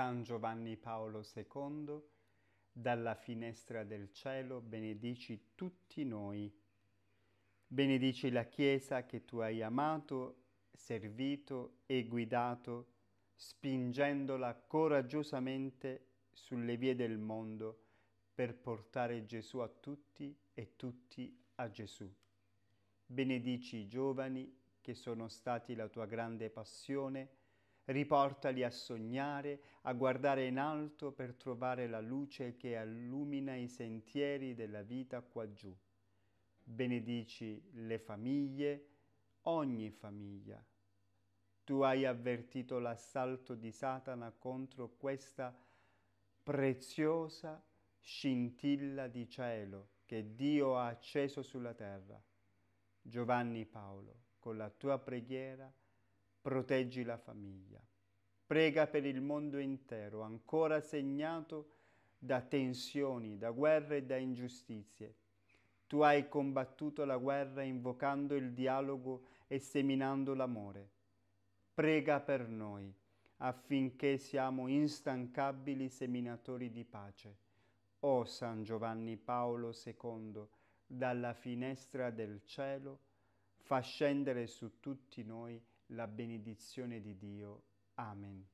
San Giovanni Paolo II, dalla finestra del cielo benedici tutti noi. Benedici la Chiesa che tu hai amato, servito e guidato, spingendola coraggiosamente sulle vie del mondo per portare Gesù a tutti e tutti a Gesù. Benedici i giovani che sono stati la tua grande passione, Riportali a sognare, a guardare in alto per trovare la luce che allumina i sentieri della vita qua giù. Benedici le famiglie, ogni famiglia. Tu hai avvertito l'assalto di Satana contro questa preziosa scintilla di cielo che Dio ha acceso sulla terra. Giovanni Paolo, con la tua preghiera, Proteggi la famiglia. Prega per il mondo intero, ancora segnato da tensioni, da guerre e da ingiustizie. Tu hai combattuto la guerra invocando il dialogo e seminando l'amore. Prega per noi affinché siamo instancabili seminatori di pace. O San Giovanni Paolo II, dalla finestra del cielo, fa scendere su tutti noi la benedizione di Dio. Amen.